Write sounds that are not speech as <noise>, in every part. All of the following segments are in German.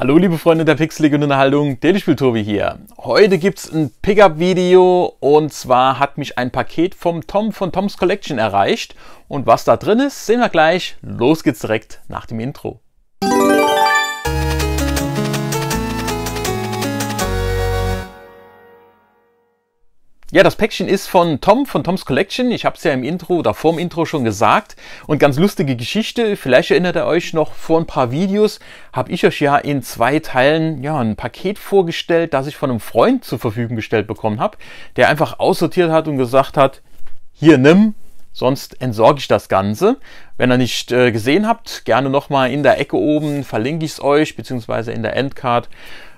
Hallo liebe Freunde der Pixelig und Unterhaltung, Telespiel-Tobi hier. Heute gibt's ein Pickup-Video und zwar hat mich ein Paket vom Tom von Toms Collection erreicht und was da drin ist, sehen wir gleich. Los geht's direkt nach dem Intro. Ja, das Päckchen ist von Tom, von Toms Collection. Ich habe es ja im Intro oder vorm Intro schon gesagt. Und ganz lustige Geschichte. Vielleicht erinnert ihr euch noch, vor ein paar Videos habe ich euch ja in zwei Teilen ja, ein Paket vorgestellt, das ich von einem Freund zur Verfügung gestellt bekommen habe, der einfach aussortiert hat und gesagt hat, hier nimm, sonst entsorge ich das Ganze. Wenn ihr nicht äh, gesehen habt, gerne nochmal in der Ecke oben verlinke ich es euch, beziehungsweise in der Endcard.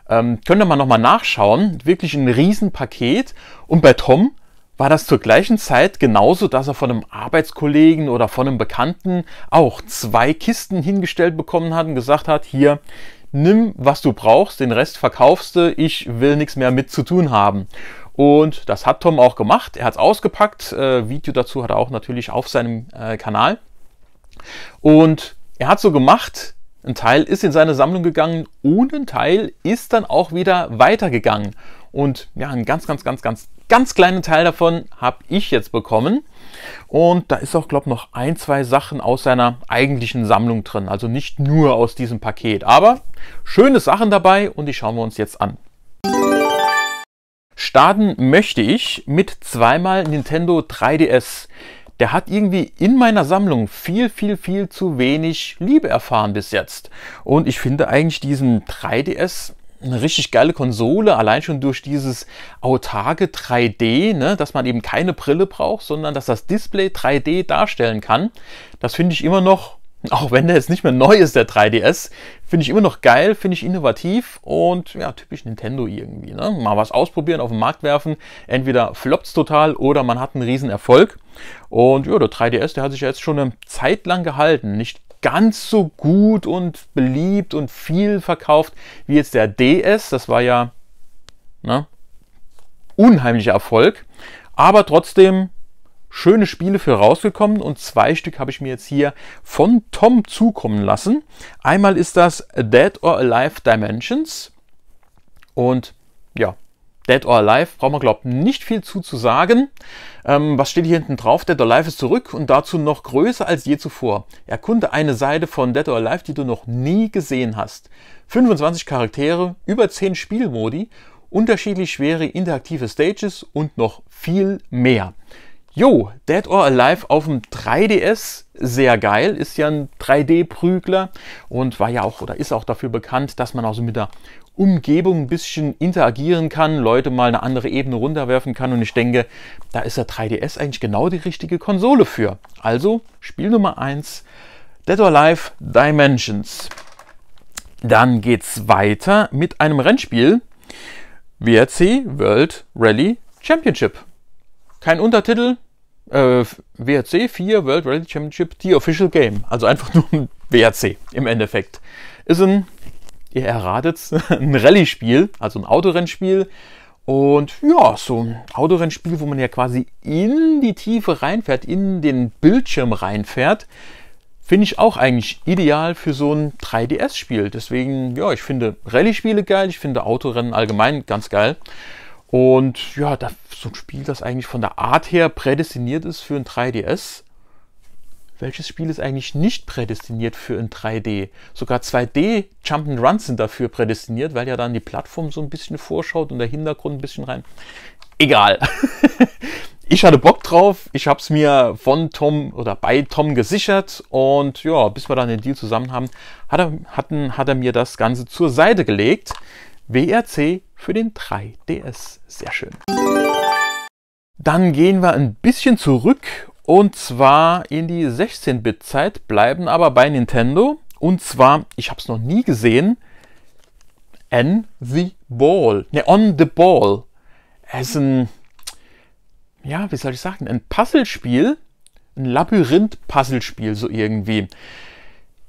Ähm, könnte man nochmal nachschauen. Wirklich ein Riesenpaket. Und bei Tom war das zur gleichen Zeit genauso, dass er von einem Arbeitskollegen oder von einem Bekannten auch zwei Kisten hingestellt bekommen hat und gesagt hat, hier, nimm, was du brauchst, den Rest verkaufst du, ich will nichts mehr mit zu tun haben. Und das hat Tom auch gemacht, er hat es ausgepackt, äh, Video dazu hat er auch natürlich auf seinem äh, Kanal. Und er hat so gemacht, ein Teil ist in seine Sammlung gegangen und ein Teil ist dann auch wieder weitergegangen. Und ja, einen ganz, ganz, ganz, ganz, ganz kleinen Teil davon habe ich jetzt bekommen. Und da ist auch, glaube ich, noch ein, zwei Sachen aus seiner eigentlichen Sammlung drin. Also nicht nur aus diesem Paket. Aber schöne Sachen dabei und die schauen wir uns jetzt an. Starten möchte ich mit zweimal Nintendo 3DS der hat irgendwie in meiner Sammlung viel, viel, viel zu wenig Liebe erfahren bis jetzt. Und ich finde eigentlich diesen 3DS eine richtig geile Konsole, allein schon durch dieses autarke 3D, ne, dass man eben keine Brille braucht, sondern dass das Display 3D darstellen kann. Das finde ich immer noch auch wenn der jetzt nicht mehr neu ist, der 3DS, finde ich immer noch geil, finde ich innovativ und ja, typisch Nintendo irgendwie. Ne? Mal was ausprobieren, auf den Markt werfen. Entweder floppt's total oder man hat einen riesen Erfolg. Und ja, der 3DS, der hat sich ja jetzt schon eine Zeit lang gehalten. Nicht ganz so gut und beliebt und viel verkauft wie jetzt der DS. Das war ja ne, unheimlicher Erfolg. Aber trotzdem schöne Spiele für rausgekommen und zwei Stück habe ich mir jetzt hier von Tom zukommen lassen. Einmal ist das Dead or Alive Dimensions und ja, Dead or Alive braucht man, glaube ich, nicht viel zu, zu sagen. Ähm, was steht hier hinten drauf? Dead or Alive ist zurück und dazu noch größer als je zuvor. Erkunde eine Seite von Dead or Alive, die du noch nie gesehen hast. 25 Charaktere, über 10 Spielmodi, unterschiedlich schwere interaktive Stages und noch viel mehr. Jo, Dead or Alive auf dem 3DS, sehr geil, ist ja ein 3D-Prügler und war ja auch oder ist auch dafür bekannt, dass man auch so mit der Umgebung ein bisschen interagieren kann, Leute mal eine andere Ebene runterwerfen kann und ich denke, da ist der 3DS eigentlich genau die richtige Konsole für. Also Spiel Nummer 1, Dead or Alive Dimensions. Dann geht's weiter mit einem Rennspiel, WRC World Rally Championship kein Untertitel, äh, WRC 4 World Rally Championship, The Official Game. Also einfach nur ein WRC im Endeffekt. Ist ein, ihr erratet's, <laughs> ein Rallye-Spiel, also ein Autorennspiel. Und ja, so ein Autorennspiel, wo man ja quasi in die Tiefe reinfährt, in den Bildschirm reinfährt, finde ich auch eigentlich ideal für so ein 3DS-Spiel. Deswegen, ja, ich finde Rallye-Spiele geil, ich finde Autorennen allgemein ganz geil. Und ja, das, so ein Spiel, das eigentlich von der Art her prädestiniert ist für ein 3DS. Welches Spiel ist eigentlich nicht prädestiniert für ein 3D? Sogar 2D Jump'n'Runs sind dafür prädestiniert, weil ja dann die Plattform so ein bisschen vorschaut und der Hintergrund ein bisschen rein. Egal. <laughs> ich hatte Bock drauf, ich habe es mir von Tom oder bei Tom gesichert und ja, bis wir dann den Deal zusammen haben, hat er, hatten, hat er mir das Ganze zur Seite gelegt. WRC für den 3DS. Sehr schön. Dann gehen wir ein bisschen zurück und zwar in die 16-Bit-Zeit, bleiben aber bei Nintendo. Und zwar, ich habe es noch nie gesehen, On the Ball. Ne, On the Ball. Es ist ein, ja, wie soll ich sagen, ein Puzzlespiel, ein Labyrinth-Puzzlespiel so irgendwie.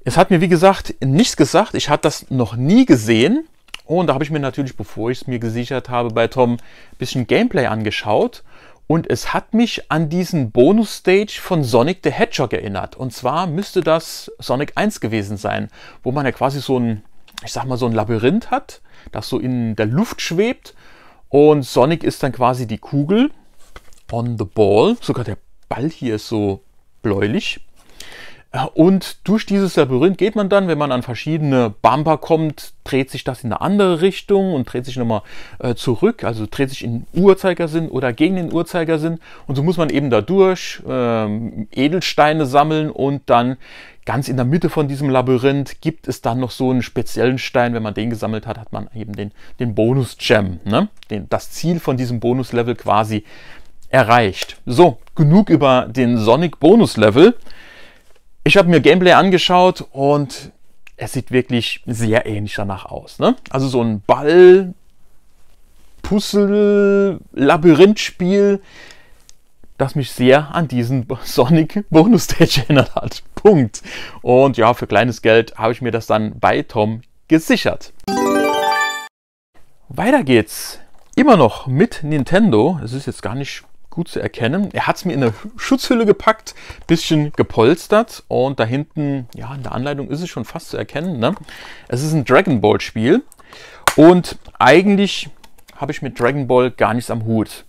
Es hat mir, wie gesagt, nichts gesagt. Ich hatte das noch nie gesehen. Und da habe ich mir natürlich, bevor ich es mir gesichert habe, bei Tom ein bisschen Gameplay angeschaut. Und es hat mich an diesen Bonus-Stage von Sonic the Hedgehog erinnert. Und zwar müsste das Sonic 1 gewesen sein, wo man ja quasi so ein, ich sag mal, so ein Labyrinth hat, das so in der Luft schwebt. Und Sonic ist dann quasi die Kugel on the ball. Sogar der Ball hier ist so bläulich. Und durch dieses Labyrinth geht man dann, wenn man an verschiedene Bumper kommt, dreht sich das in eine andere Richtung und dreht sich nochmal äh, zurück, also dreht sich in Uhrzeigersinn oder gegen den Uhrzeigersinn. Und so muss man eben da durch ähm, Edelsteine sammeln und dann ganz in der Mitte von diesem Labyrinth gibt es dann noch so einen speziellen Stein. Wenn man den gesammelt hat, hat man eben den, den Bonus-Gem, ne? Den, das Ziel von diesem Bonus-Level quasi erreicht. So, genug über den Sonic-Bonus-Level. Ich habe mir Gameplay angeschaut und es sieht wirklich sehr ähnlich danach aus. Ne? Also so ein Ball, Puzzle, Labyrinthspiel, das mich sehr an diesen <laughs> Sonic Bonus Stage erinnert hat. Punkt. Und ja, für kleines Geld habe ich mir das dann bei Tom gesichert. Weiter geht's. Immer noch mit Nintendo. Es ist jetzt gar nicht gut zu erkennen. Er hat es mir in eine Schutzhülle gepackt, bisschen gepolstert und da hinten, ja, in der Anleitung ist es schon fast zu erkennen. Ne? Es ist ein Dragon Ball Spiel und eigentlich habe ich mit Dragon Ball gar nichts am Hut.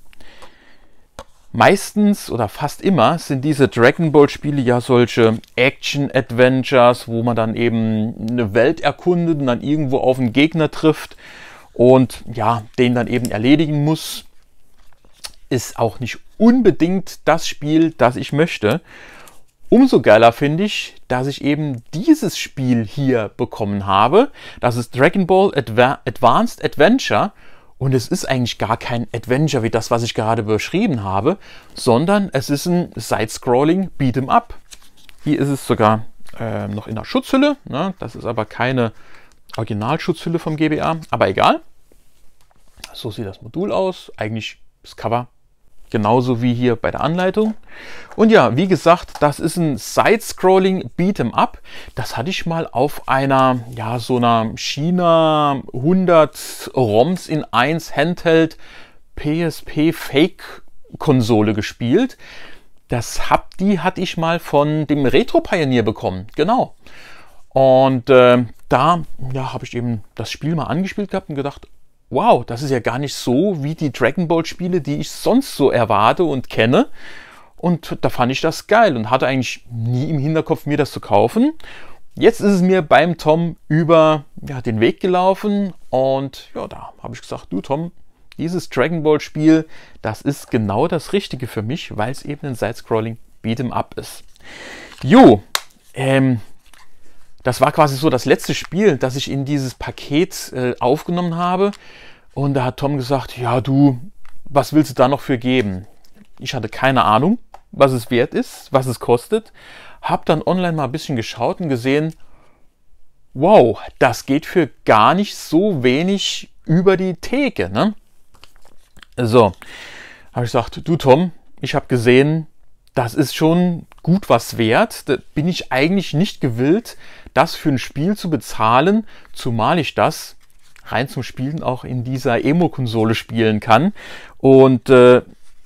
Meistens oder fast immer sind diese Dragon Ball Spiele ja solche Action Adventures, wo man dann eben eine Welt erkundet und dann irgendwo auf einen Gegner trifft und ja, den dann eben erledigen muss ist auch nicht unbedingt das Spiel, das ich möchte. Umso geiler finde ich, dass ich eben dieses Spiel hier bekommen habe. Das ist Dragon Ball Adva Advanced Adventure. Und es ist eigentlich gar kein Adventure wie das, was ich gerade beschrieben habe, sondern es ist ein Side-Scrolling Beat'em Up. Hier ist es sogar äh, noch in der Schutzhülle. Ne? Das ist aber keine Originalschutzhülle vom GBA, aber egal. So sieht das Modul aus. Eigentlich das Cover genauso wie hier bei der Anleitung. Und ja, wie gesagt, das ist ein Side-Scrolling Beat'em Up. Das hatte ich mal auf einer, ja, so einer China 100 ROMs in 1 Handheld PSP Fake Konsole gespielt. Das hab, die hatte ich mal von dem Retro Pioneer bekommen, genau. Und äh, da ja, habe ich eben das Spiel mal angespielt gehabt und gedacht, wow, das ist ja gar nicht so wie die Dragon Ball Spiele, die ich sonst so erwarte und kenne. Und da fand ich das geil und hatte eigentlich nie im Hinterkopf, mir das zu kaufen. Jetzt ist es mir beim Tom über ja, den Weg gelaufen und ja, da habe ich gesagt, du Tom, dieses Dragon Ball Spiel, das ist genau das Richtige für mich, weil es eben ein Sidescrolling Beat'em Up ist. Jo, ähm, das war quasi so das letzte Spiel, das ich in dieses Paket äh, aufgenommen habe. Und da hat Tom gesagt, ja du, was willst du da noch für geben? Ich hatte keine Ahnung, was es wert ist, was es kostet. Hab dann online mal ein bisschen geschaut und gesehen, wow, das geht für gar nicht so wenig über die Theke. Ne? So, habe ich gesagt, du Tom, ich habe gesehen, das ist schon gut was wert. Da bin ich eigentlich nicht gewillt, das für ein Spiel zu bezahlen, zumal ich das rein zum Spielen auch in dieser Emo-Konsole spielen kann. Und äh,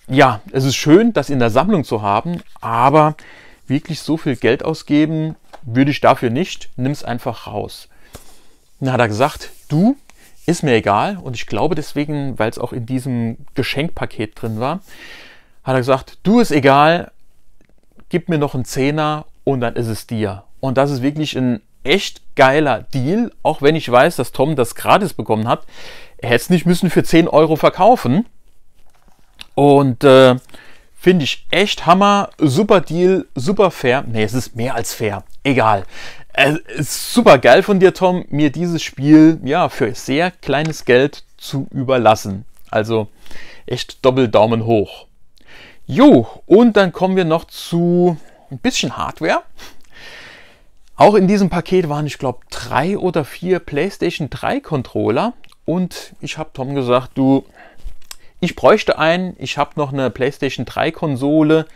ja, es ist schön, das in der Sammlung zu haben, aber wirklich so viel Geld ausgeben würde ich dafür nicht. Nimm es einfach raus. Dann hat er gesagt, du, ist mir egal. Und ich glaube deswegen, weil es auch in diesem Geschenkpaket drin war, hat er gesagt, du ist egal, gib mir noch einen Zehner und dann ist es dir. Und das ist wirklich ein echt geiler Deal, auch wenn ich weiß, dass Tom das gratis bekommen hat. Er hätte es nicht müssen für 10 Euro verkaufen. Und äh, finde ich echt Hammer, super Deal, super fair. Ne, es ist mehr als fair. Egal. Es ist super geil von dir, Tom, mir dieses Spiel ja für sehr kleines Geld zu überlassen. Also echt doppel Daumen hoch. Jo, und dann kommen wir noch zu ein bisschen Hardware. Auch in diesem Paket waren, ich glaube, drei oder vier PlayStation 3 Controller. Und ich habe Tom gesagt, du, ich bräuchte einen. Ich habe noch eine PlayStation 3 Konsole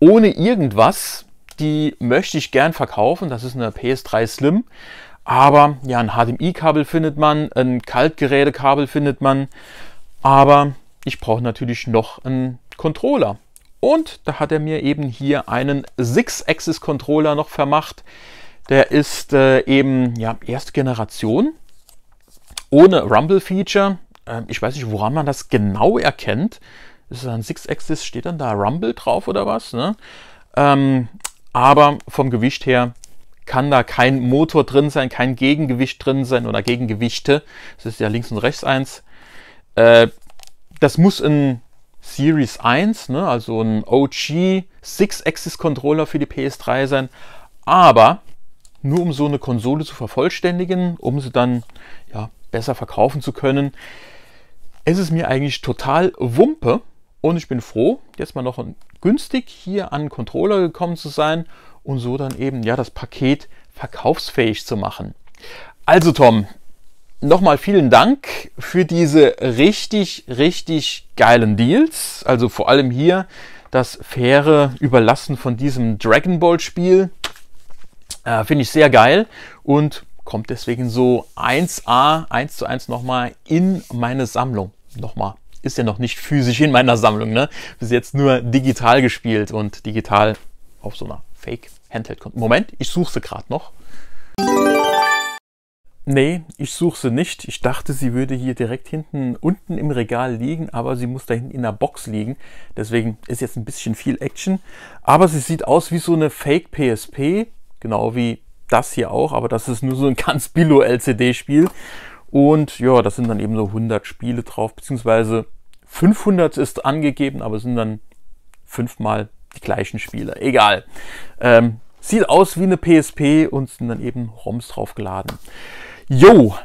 ohne irgendwas. Die möchte ich gern verkaufen. Das ist eine PS3 Slim. Aber ja, ein HDMI-Kabel findet man, ein Kaltgerätekabel findet man. Aber ich brauche natürlich noch einen Controller. Und da hat er mir eben hier einen Six-Axis-Controller noch vermacht. Der ist äh, eben ja, erste Generation, ohne Rumble-Feature. Ähm, ich weiß nicht, woran man das genau erkennt. Ist es ein Six-Axis? Steht dann da Rumble drauf oder was? Ne? Ähm, aber vom Gewicht her kann da kein Motor drin sein, kein Gegengewicht drin sein oder Gegengewichte. Das ist ja links und rechts eins. Äh, das muss ein Series 1, ne, also ein OG 6-Axis-Controller für die PS3 sein, aber nur um so eine Konsole zu vervollständigen, um sie dann ja, besser verkaufen zu können. Es ist mir eigentlich total Wumpe und ich bin froh, jetzt mal noch günstig hier an Controller gekommen zu sein und so dann eben ja das Paket verkaufsfähig zu machen. Also Tom, nochmal vielen Dank für diese richtig, richtig geilen Deals. Also vor allem hier das faire Überlassen von diesem Dragon Ball Spiel. Äh, Finde ich sehr geil und kommt deswegen so 1A, 1 zu 1 nochmal in meine Sammlung. Nochmal. Ist ja noch nicht physisch in meiner Sammlung, ne? Bis jetzt nur digital gespielt und digital auf so einer Fake-Handheld. Moment, ich suche sie gerade noch. Nee, ich suche sie nicht. Ich dachte, sie würde hier direkt hinten unten im Regal liegen, aber sie muss da hinten in der Box liegen. Deswegen ist jetzt ein bisschen viel Action. Aber sie sieht aus wie so eine Fake PSP, genau wie das hier auch, aber das ist nur so ein <laughs> ganz Billo-LCD-Spiel. Und ja, das sind dann eben so 100 Spiele drauf, beziehungsweise 500 ist angegeben, aber es sind dann fünfmal die gleichen Spiele. Egal. Ähm, sieht aus wie eine PSP und sind dann eben ROMs draufgeladen. Jo,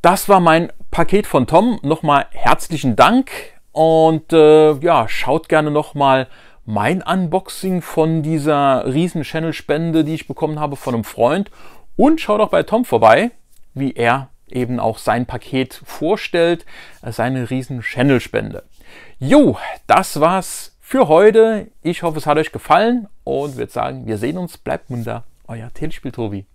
das war mein Paket von Tom. Nochmal herzlichen Dank und äh, ja, schaut gerne nochmal mein Unboxing von dieser riesen Channel-Spende, die ich bekommen habe von einem Freund. Und schaut auch bei Tom vorbei, wie er eben auch sein Paket vorstellt, äh, seine riesen Channel-Spende. Jo, das war's für heute. Ich hoffe, es hat euch gefallen und würde sagen, wir sehen uns. Bleibt munter. Euer Telespiel-Tobi.